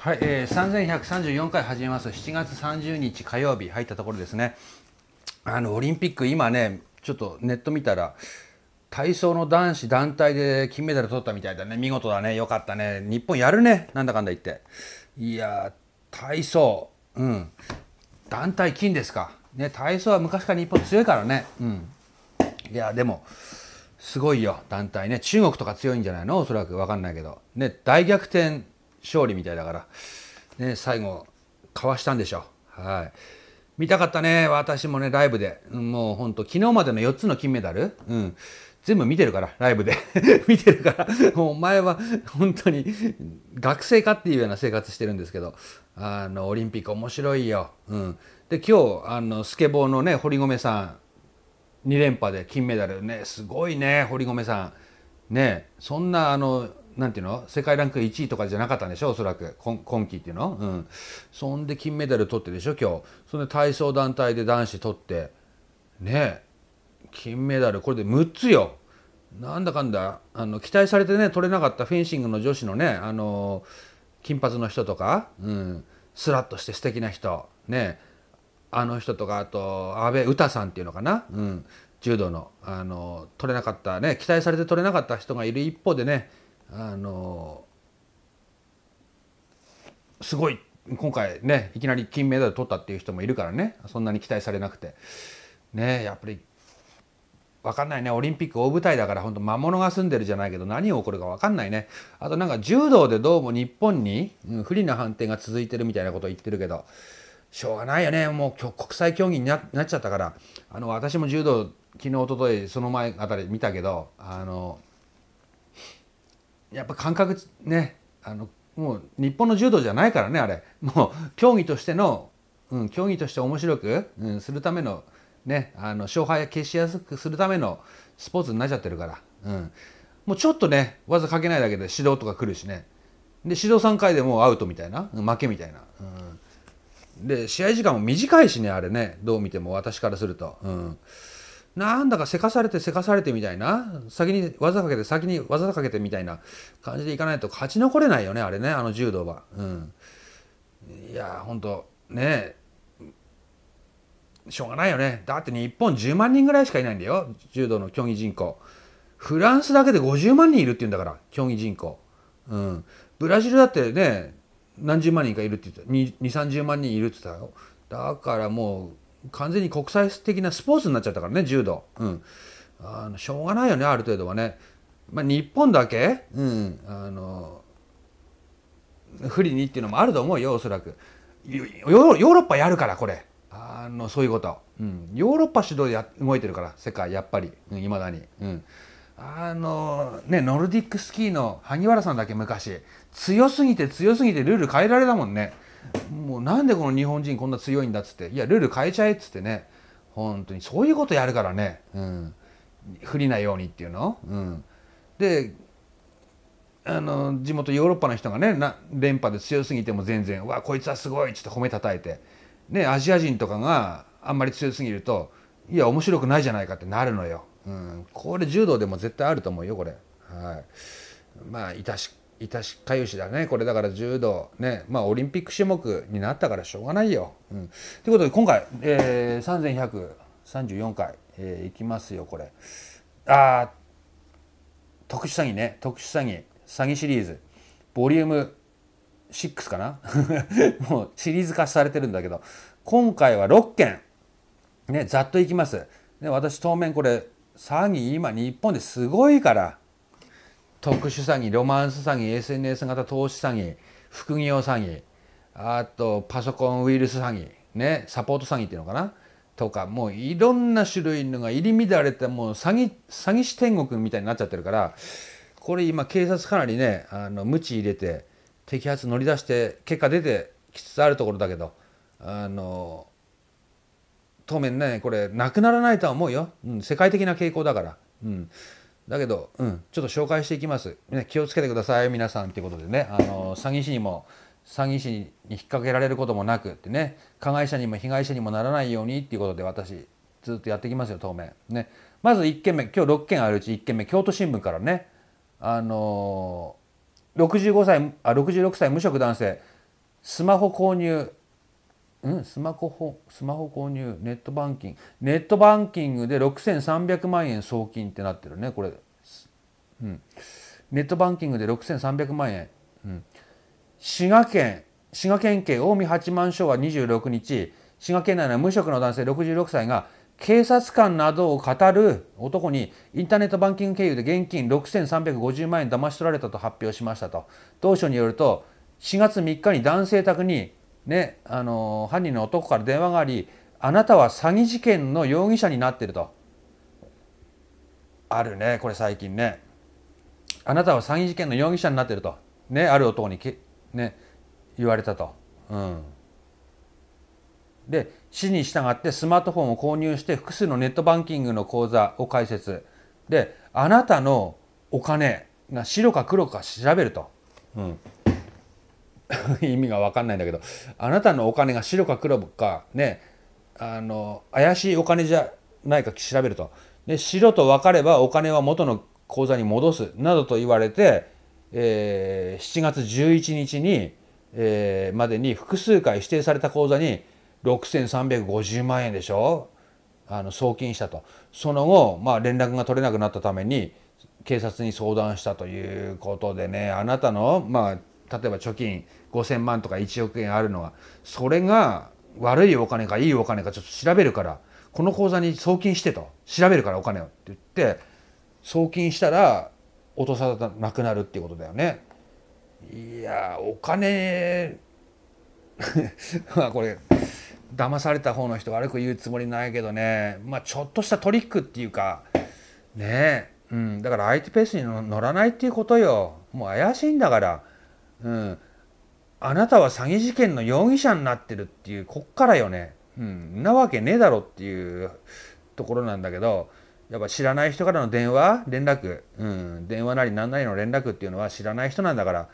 はい、えー、3134回始めます7月30日火曜日入ったところですねあのオリンピック今ねちょっとネット見たら体操の男子団体で金メダル取ったみたいだね見事だねよかったね日本やるねなんだかんだ言っていや体操うん団体金ですかね体操は昔から日本強いからねうんいやでもすごいよ団体ね中国とか強いんじゃないのおそらく分かんないけどね大逆転勝利みたいだから、ね、最後、かわしたんでしょう。はい見たかったね、私もね、ライブで。もうほんと、昨日までの4つの金メダル、うん、全部見てるから、ライブで。見てるから、もうお前は本当に学生かっていうような生活してるんですけど、あの、オリンピック面白いよ。うん。で、今日、あの、スケボーのね、堀米さん、2連覇で金メダルね、すごいね、堀米さん。ね、そんな、あの、なんていうの世界ランク1位とかじゃなかったんでしょおそらく今季っていうの、うん、そんで金メダル取ってでしょ今日そんで体操団体で男子取ってね金メダルこれで6つよなんだかんだあの期待されてね取れなかったフェンシングの女子のねあの金髪の人とか、うん、スラッとして素敵な人ねあの人とかあと阿部詩さんっていうのかな、うん、柔道のあの取れなかったね期待されて取れなかった人がいる一方でねあのすごい今回ねいきなり金メダル取ったっていう人もいるからねそんなに期待されなくてねやっぱり分かんないねオリンピック大舞台だから本当魔物が住んでるじゃないけど何が起こるか分かんないねあとなんか柔道でどうも日本に不利な判定が続いてるみたいなことを言ってるけどしょうがないよねもう国際競技になっちゃったからあの私も柔道昨日おとといその前あたり見たけどあのやっぱ感覚ねあのもう日本の柔道じゃないからねあれもう競技としての、うん、競技として面白く、うん、するための,、ね、あの勝敗を消しやすくするためのスポーツになっちゃってるから、うん、もうちょっとね技かけないだけで指導とか来るしねで指導3回でもうアウトみたいな負けみたいな、うん、で試合時間も短いしねあれねどう見ても私からすると。うんなんだかせかされてせかされてみたいな、先に技かけて先に技かけてみたいな感じでいかないと勝ち残れないよね、あれね、あの柔道は。うん。いや、ほんと、ねしょうがないよね。だって日本10万人ぐらいしかいないんだよ、柔道の競技人口。フランスだけで50万人いるって言うんだから、競技人口。うん。ブラジルだってね、何十万人かいるって言ってた、2、30万人いるって言ったよ。だからもう、完全に国際的なスポーツになっちゃったからね柔道、うん、あのしょうがないよねある程度はね、まあ、日本だけ、うん、あの不利にっていうのもあると思うよおそらくヨーロッパやるからこれあのそういうこと、うん、ヨーロッパ主導でや動いてるから世界やっぱりいま、だに。うんあのね、ノルディックスキーの萩原さんだけ昔強すぎて強すぎてルール変えられたもんね。もうなんでこの日本人こんな強いんだっつっていやルール変えちゃえっつってね本当にそういうことやるからね、うん、不利なようにっていうの、うん、であの地元ヨーロッパの人がねな連覇で強すぎても全然「わこいつはすごい」っつって褒めたたえて、ね、アジア人とかがあんまり強すぎると「いや面白くないじゃないか」ってなるのよ。うん、これ柔道でも絶対あると思うよこれ。はい、まあたしいたしかゆしだねこれだから柔道ねまあオリンピック種目になったからしょうがないよ。うん、ということで今回、えー、3134回、えー、いきますよこれ。あ特殊詐欺ね特殊詐欺詐欺シリーズボリューム6かな もうシリーズ化されてるんだけど今回は6件ねざっといきます。ね、私当面これ詐欺今日本ですごいから特殊詐欺ロマンス詐欺 SNS 型投資詐欺副業詐欺あとパソコンウイルス詐欺ねサポート詐欺っていうのかなとかもういろんな種類のが入り乱れてもう詐欺詐欺師天国みたいになっちゃってるからこれ今警察かなりねあの無知入れて摘発乗り出して結果出てきつつあるところだけどあの当面ねこれなくならないとは思うよ、うん、世界的な傾向だから。うんだけど、うん、ちょっと紹介していきます気をつけてください皆さんっていうことでねあの詐欺師にも詐欺師に引っ掛けられることもなくってね加害者にも被害者にもならないようにっていうことで私ずっとやってきますよ当面ねまず1件目今日6件あるうち1件目京都新聞からねあの65歳あ66歳無職男性スマホ購入うん、スマホスマホ購入ネットバンキングネットバンキングで6300万円送金ってなってるねこれ、うん、ネットバンキングで6300万円、うん、滋賀県滋賀県警近江八幡署は26日滋賀県内の無職の男性66歳が警察官などを語る男にインターネットバンキング経由で現金6350万円騙し取られたと発表しましたと同署によると4月3日に男性宅にね、あの犯人の男から電話がありあなたは詐欺事件の容疑者になってるとあるねこれ最近ねあなたは詐欺事件の容疑者になってると、ね、ある男にけ、ね、言われたと。うんで市に従ってスマートフォンを購入して複数のネットバンキングの口座を開設であなたのお金が白か黒か調べると、うん、意味が分かんないんだけどあなたのお金が白か黒かねあの怪しいお金じゃないか調べるとで白と分かればお金は元の口座に戻すなどと言われて、えー、7月11日に、えー、までに複数回指定された口座に6350万円でしょあの送金したとその後、まあ、連絡が取れなくなったために警察に相談したということでねあなたの、まあ、例えば貯金5,000万とか1億円あるのはそれが悪いお金かいいお金かちょっと調べるからこの口座に送金してと調べるからお金をって言って送金したら落とさなくなるっていうことだよね。いやお金 まあこれ騙された方の人悪く言うつもりないけどねまあちょっとしたトリックっていうかねえ、うん、だから相手ペースに乗らないっていうことよもう怪しいんだから。うん、あなたは詐欺事件の容疑者になってるっていうこっからよね、うん、なわけねえだろっていうところなんだけどやっぱ知らない人からの電話連絡、うん、電話なり何なりの連絡っていうのは知らない人なんだから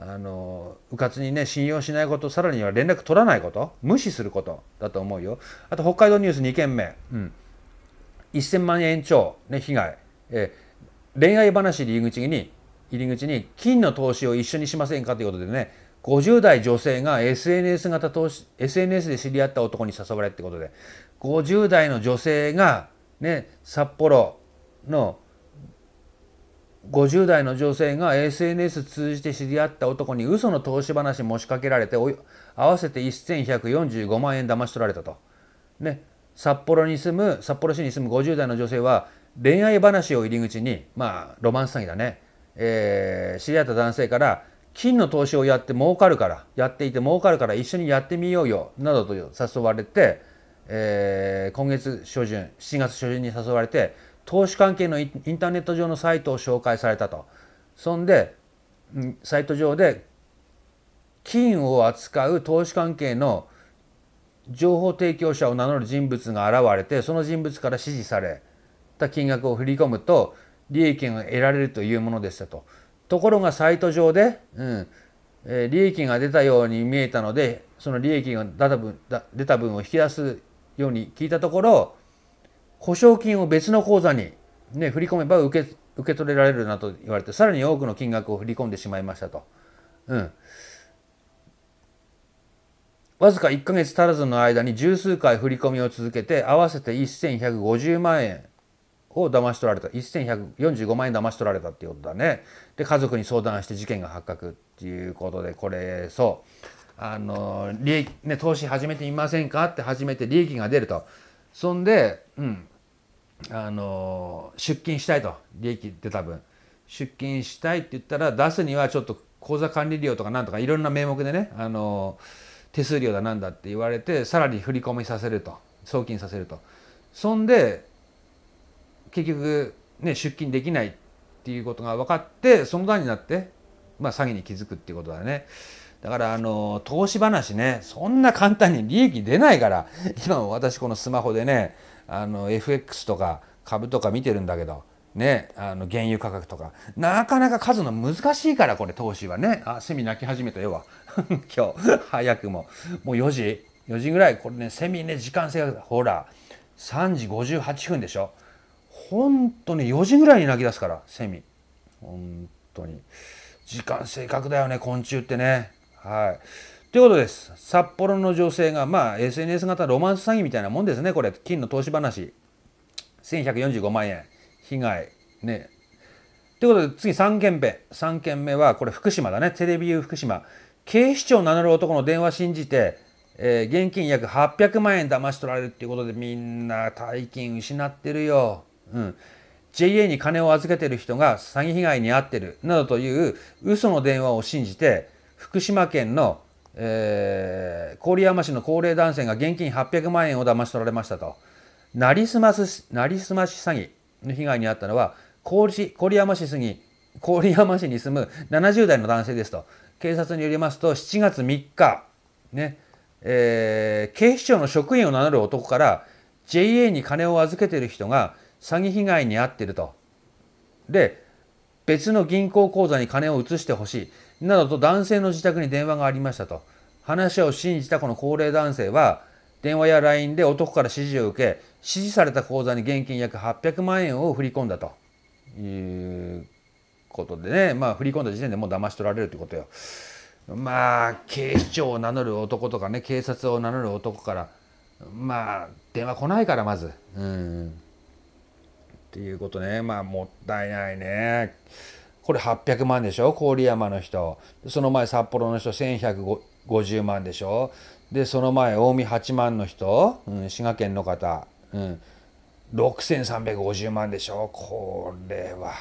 あのうかつにね信用しないことさらには連絡取らないこと無視することだと思うよあと北海道ニュース2件目、うん、1000万円超、ね、被害、え恋愛話入り口に入り口に金の投資を一緒にしませんかということでね50代女性が SNS 型投資 SNS で知り合った男に誘われってことで50代の女性がね札幌の50代の女性が SNS 通じて知り合った男に嘘の投資話持ちかけられて合わせて1145万円騙し取られたと、ね、札幌に住む札幌市に住む50代の女性は恋愛話を入り口にまあロマンス詐欺だねえー、知り合った男性から金の投資をやって儲かるからやっていて儲かるから一緒にやってみようよなどと誘われて、えー、今月初旬7月初旬に誘われて投資関係のインターネット上のサイトを紹介されたとそんでサイト上で金を扱う投資関係の情報提供者を名乗る人物が現れてその人物から指示された金額を振り込むと利益が得られるというものでしたと。ところがサイト上で、うんえー、利益が出たように見えたのでその利益が出た分出た分を引き出すように聞いたところ保証金を別の口座に、ね、振り込めば受け受け取れられるなと言われてさらに多くの金額を振り込んでしまいましたと。うん、わずか1ヶ月足らずの間に十数回振り込みを続けて合わせて1150万円を騙し取られた1145万円騙し取られたっていうことだねで家族に相談して事件が発覚っていうことでこれそうあの利益、ね、投資始めてみませんかって始めて利益が出るとそんで、うん、あの出勤したいと利益出た分出勤したいって言ったら出すにはちょっと口座管理料とかなんとかいろんな名目でねあの手数料だなんだって言われてさらに振り込みさせると送金させるとそんで結局、ね、出勤できないっていうことが分かってその段になって、まあ、詐欺に気づくっていうことだね。だからあの投資話ねそんな簡単に利益出ないから今も私このスマホでねあの FX とか株とか見てるんだけどね、あの原油価格とかなかなか数の難しいからこれ投資はねあセミ鳴き始めたよわ 今日早くももう4時4時ぐらいこれねセミね時間制がほら3時58分でしょ本当に4時ぐらいに泣き出すからセミ本当に時間正確だよね昆虫ってねはいということです札幌の女性がまあ SNS 型ロマンス詐欺みたいなもんですねこれ金の投資話1145万円被害ねということで次3件目3件目はこれ福島だねテレビ U 福島警視庁を名乗る男の電話信じてえー、現金約800万円騙し取られるっていうことでみんな大金失ってるようん、JA に金を預けてる人が詐欺被害に遭ってるなどという嘘の電話を信じて福島県の、えー、郡山市の高齢男性が現金800万円を騙し取られましたとなりすまなりすまし詐欺の被害に遭ったのは郡山市過ぎ郡山市に住む70代の男性ですと警察によりますと7月3日、ねえー、警視庁の職員を名乗る男から JA に金を預けている人が詐欺被害に遭ってると。で、別の銀行口座に金を移してほしい。などと男性の自宅に電話がありましたと。話を信じたこの高齢男性は、電話や LINE で男から指示を受け、指示された口座に現金約800万円を振り込んだということでね、まあ振り込んだ時点でもう騙し取られるってことよ。まあ警視庁を名乗る男とかね警察を名乗る男からまあ電話来ないからまずうんっていうことねまあもったいないねこれ800万でしょ郡山の人その前札幌の人1150万でしょでその前近江8万の人、うん、滋賀県の方、うん、6350万でしょこれは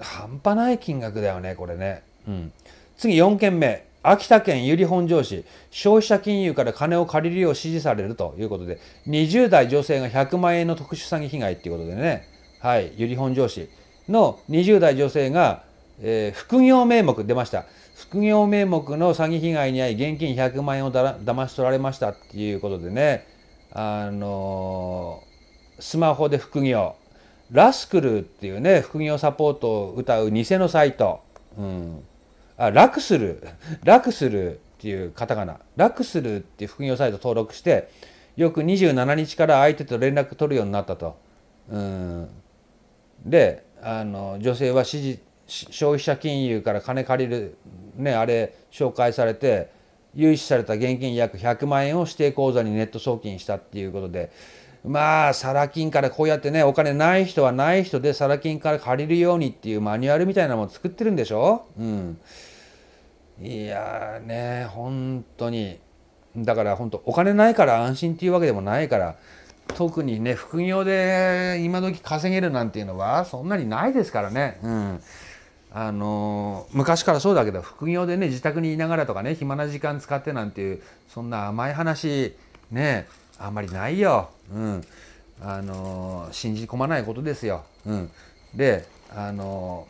半端ない金額だよねこれね、うん、次4件目秋田県由利本荘市、消費者金融から金を借りるよう指示されるということで、20代女性が100万円の特殊詐欺被害ということでね、はい、由利本荘市の20代女性が、えー、副業名目出ました。副業名目の詐欺被害に遭い、現金100万円をだら騙し取られましたっていうことでね、あのー、スマホで副業、ラスクルっていうね、副業サポートを歌う偽のサイト、うん、あ楽する楽するっていうカタカナ楽するっていう副業サイト登録して翌27日から相手と連絡取るようになったと。うんであの女性は指示消費者金融から金借りる、ね、あれ紹介されて融資された現金約100万円を指定口座にネット送金したっていうことでまあ、サラ金からこうやってね、お金ない人はない人で、サラ金から借りるようにっていうマニュアルみたいなもの作ってるんでしょうん。いやね、本当に。だから本当、お金ないから安心っていうわけでもないから、特にね、副業で今時稼げるなんていうのは、そんなにないですからね。うん。あの昔からそうだけど副業でね自宅にいながらとかね暇な時間使ってなんていうそんな甘い話ねあんまりないよ。うん、あの信じ込まないことですよ。うん、であの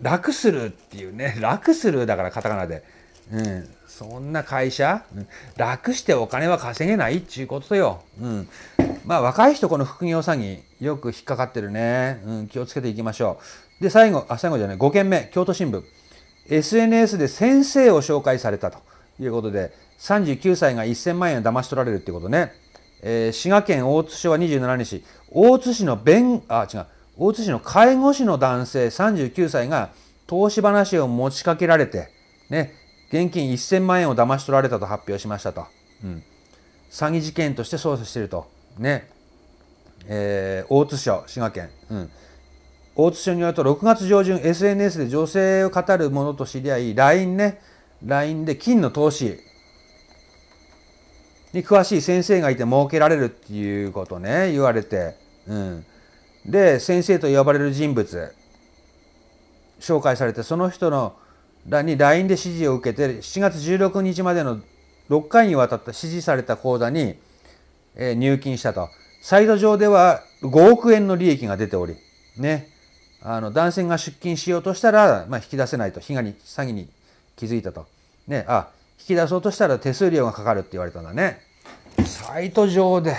楽するっていうね 楽するだからカタカナで、うん、そんな会社、うん、楽してお金は稼げないっちゅうことよ、うん、まあ若い人この副業詐欺よく引っかかってるね、うん、気をつけていきましょうで最後あ最後じゃない5件目京都新聞 SNS で先生を紹介されたと。いうことで39歳が1000万円騙し取られるっていうことね、えー、滋賀県大津市は27日大津市の弁あ違う大津市の介護士の男性39歳が投資話を持ちかけられて、ね、現金1000万円を騙し取られたと発表しましたと、うん、詐欺事件として捜査していると、ねえー、大津署滋賀県、うん、大津署によると6月上旬 SNS で女性を語る者と知り合い LINE ね LINE で金の投資に詳しい先生がいて儲けられるっていうことね、言われて。うん。で、先生と呼ばれる人物、紹介されて、その人のらに LINE で指示を受けて、7月16日までの6回にわたった指示された口座に、え入金したと。サイト上では5億円の利益が出ており、ね。あの、男性が出金しようとしたら、まあ、引き出せないと、被害に、詐欺に気づいたと。ね、あ、引き出そうとしたら手数料がかかるって言われたんだね。サイト上で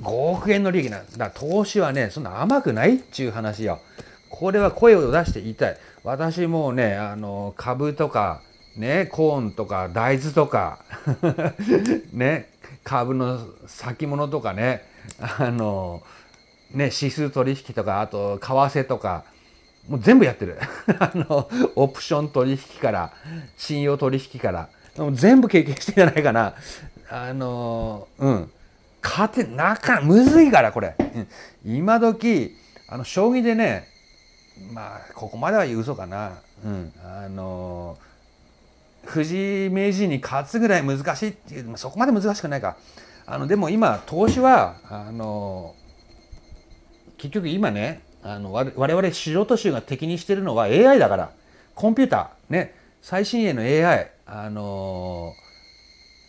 5億円の利益なんだ。投資はね、そんな甘くないっちゅう話よ。これは声を出して言いたい。私もうね、あの、株とか、ね、コーンとか大豆とか ね、株の先物とかね、あの、ね、指数取引とか、あと、為替とか、もう全部やってる あのオプション取引から信用取引からもう全部経験してんじゃないかなあのうん勝てなかむずいからこれ、うん、今時あの将棋でねまあここまでは言うそかな、うん、あの藤井名人に勝つぐらい難しいっていうそこまで難しくないかあのでも今投資はあの結局今ねあの我々素人衆が敵にしてるのは AI だからコンピューターね最新鋭の AI あの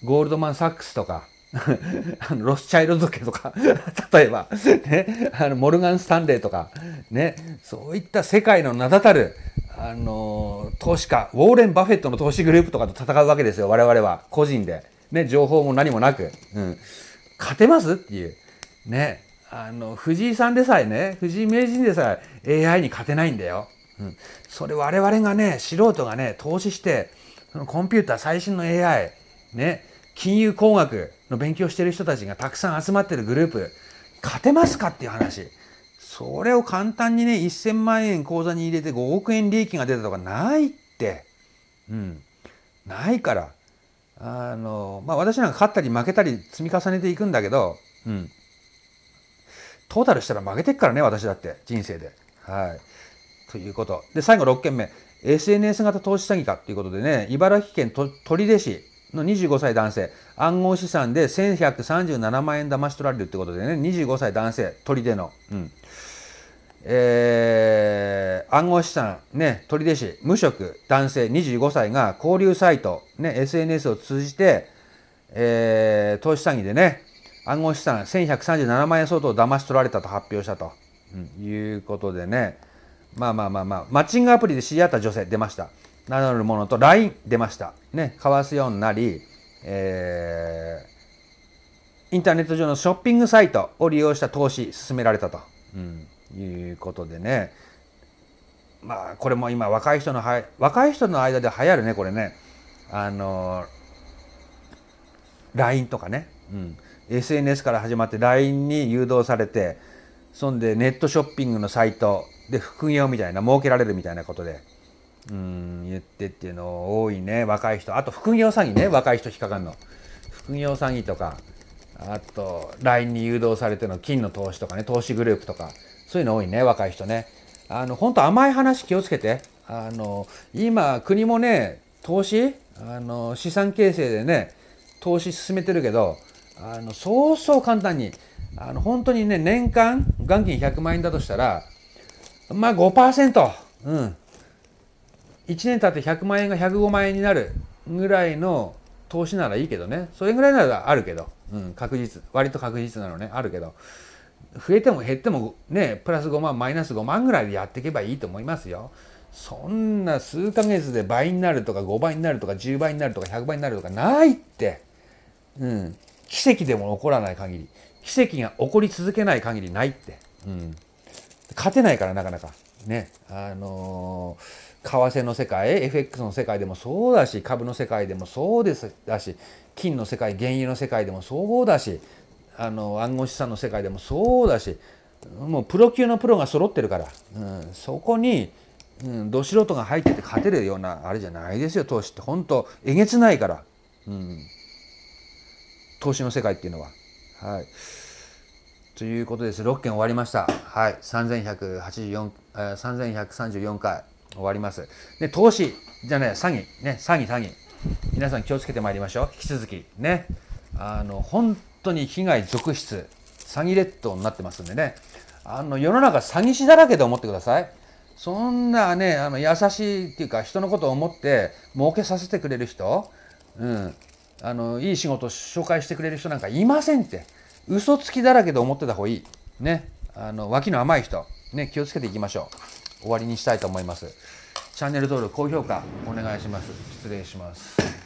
ー、ゴールドマン・サックスとか あのロスチャイルド家とか 例えば、ね、あのモルガン・スタンレーとか、ね、そういった世界の名だたるあのー、投資家ウォーレン・バフェットの投資グループとかと戦うわけですよ我々は個人で、ね、情報も何もなく、うん、勝てますっていうねあの藤井さんでさえね藤井名人でさえ AI に勝てないんだよ、うん、それ我々がね素人がね投資してそのコンピューター最新の AI ね金融工学の勉強してる人たちがたくさん集まってるグループ勝てますかっていう話それを簡単にね1000万円口座に入れて5億円利益が出たとかないってうんないからあのまあ私なんか勝ったり負けたり積み重ねていくんだけどうんトータルしたら負けてっからね、私だって、人生で。はい。ということ。で、最後6件目。SNS 型投資詐欺かっていうことでね、茨城県取手市の25歳男性、暗号資産で1137万円騙し取られるってことでね、25歳男性、取手の。うん。えー、暗号資産、ね、取手市、無職、男性25歳が交流サイト、ね、SNS を通じて、えー、投資詐欺でね、暗号資産1137万円相当を騙し取られたと発表したと、うん、いうことでねまあまあまあまあマッチングアプリで知り合った女性出ました名乗るものと LINE 出ましたね交わすようになり、えー、インターネット上のショッピングサイトを利用した投資勧められたと、うん、いうことでねまあこれも今若い人のは若い人の間で流行るねこれねあの LINE とかね、うん、SNS から始まって LINE に誘導されてそんでネットショッピングのサイトで副業みたいな儲けられるみたいなことでうん言ってっていうの多いね若い人あと副業詐欺ね若い人引っかかるの副業詐欺とかあと LINE に誘導されての金の投資とかね投資グループとかそういうの多いね若い人ねあの本当甘い話気をつけてあの今国もね投資あの資産形成でね投資進めてるけどあのそうそう簡単にあの本当にね年間元金100万円だとしたらまあ5%うん1年経って100万円が105万円になるぐらいの投資ならいいけどねそれぐらいならあるけど、うん、確実割と確実なのねあるけど増えても減ってもねプラス5万マイナス5万ぐらいでやっていけばいいと思いますよそんな数ヶ月で倍になるとか5倍になるとか10倍になるとか100倍になるとかないってうん奇跡でも起こらない限り奇跡が起こり続けない限りないって、うん、勝てないからなかなかねあのー、為替の世界 FX の世界でもそうだし株の世界でもそうですだし金の世界原油の世界でもそうだしあの暗号資産の世界でもそうだしもうプロ級のプロが揃ってるから、うん、そこに、うん、ど素人が入ってて勝てるようなあれじゃないですよ投資って本当えげつないから。うん投資の世界っていうのは。はい、ということです。6件終わりました。はい、3184、え3134回終わります。で、投資、じゃね、詐欺、ね、詐欺、詐欺。皆さん気をつけてまいりましょう。引き続き、ね。あの、本当に被害続出、詐欺列島になってますんでね。あの、世の中詐欺師だらけで思ってください。そんなね、あの、優しいっていうか、人のことを思って、儲けさせてくれる人、うん、あのいい仕事紹介してくれる人なんかいませんって嘘つきだらけで思ってた方がいいねあの脇の甘い人ね気をつけていきましょう終わりにしたいと思いますチャンネル登録高評価お願いします失礼します